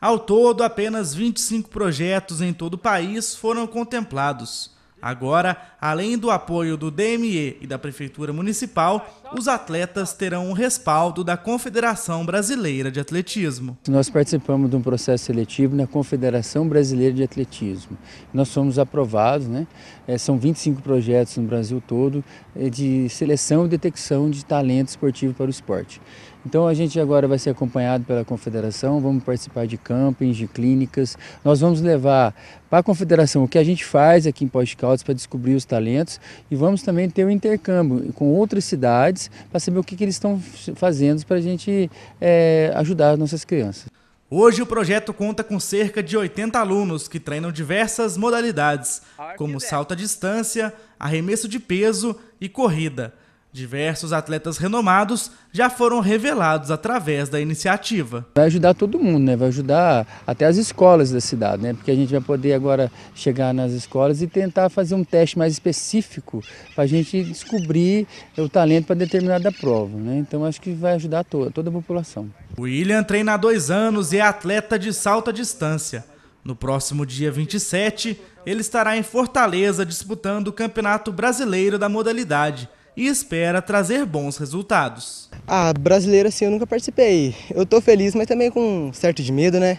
Ao todo, apenas 25 projetos em todo o país foram contemplados. Agora, além do apoio do DME e da Prefeitura Municipal, os atletas terão o respaldo da Confederação Brasileira de Atletismo. Nós participamos de um processo seletivo na Confederação Brasileira de Atletismo. Nós fomos aprovados, né? É, são 25 projetos no Brasil todo é, de seleção e detecção de talento esportivo para o esporte. Então a gente agora vai ser acompanhado pela confederação, vamos participar de campings, de clínicas. Nós vamos levar para a confederação o que a gente faz aqui em Pós de Caldas, para descobrir os talentos e vamos também ter um intercâmbio com outras cidades para saber o que, que eles estão fazendo para a gente é, ajudar as nossas crianças. Hoje o projeto conta com cerca de 80 alunos que treinam diversas modalidades, como salto à distância, arremesso de peso e corrida. Diversos atletas renomados já foram revelados através da iniciativa. Vai ajudar todo mundo, né? vai ajudar até as escolas da cidade, né? porque a gente vai poder agora chegar nas escolas e tentar fazer um teste mais específico para a gente descobrir o talento para determinada prova. Né? Então acho que vai ajudar toda, toda a população. William treina há dois anos e é atleta de salto à distância. No próximo dia 27, ele estará em Fortaleza disputando o Campeonato Brasileiro da modalidade e espera trazer bons resultados. Ah, brasileira assim eu nunca participei. Eu tô feliz, mas também com um certo de medo, né?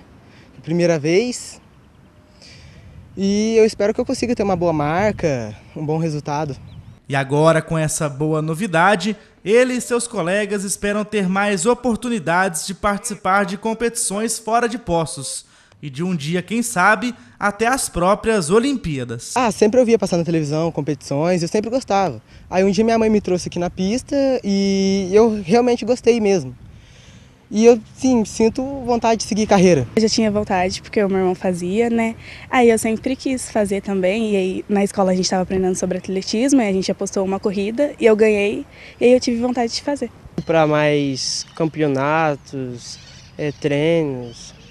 Primeira vez. E eu espero que eu consiga ter uma boa marca, um bom resultado. E agora, com essa boa novidade, ele e seus colegas esperam ter mais oportunidades de participar de competições fora de Poços e de um dia, quem sabe, até as próprias Olimpíadas. Ah, sempre eu via passar na televisão, competições, eu sempre gostava. Aí um dia minha mãe me trouxe aqui na pista e eu realmente gostei mesmo. E eu, sim, sinto vontade de seguir carreira. Eu já tinha vontade, porque o meu irmão fazia, né? Aí eu sempre quis fazer também. E aí na escola a gente estava aprendendo sobre atletismo, e a gente apostou uma corrida, e eu ganhei, e aí eu tive vontade de fazer. Para mais campeonatos, é, treinos,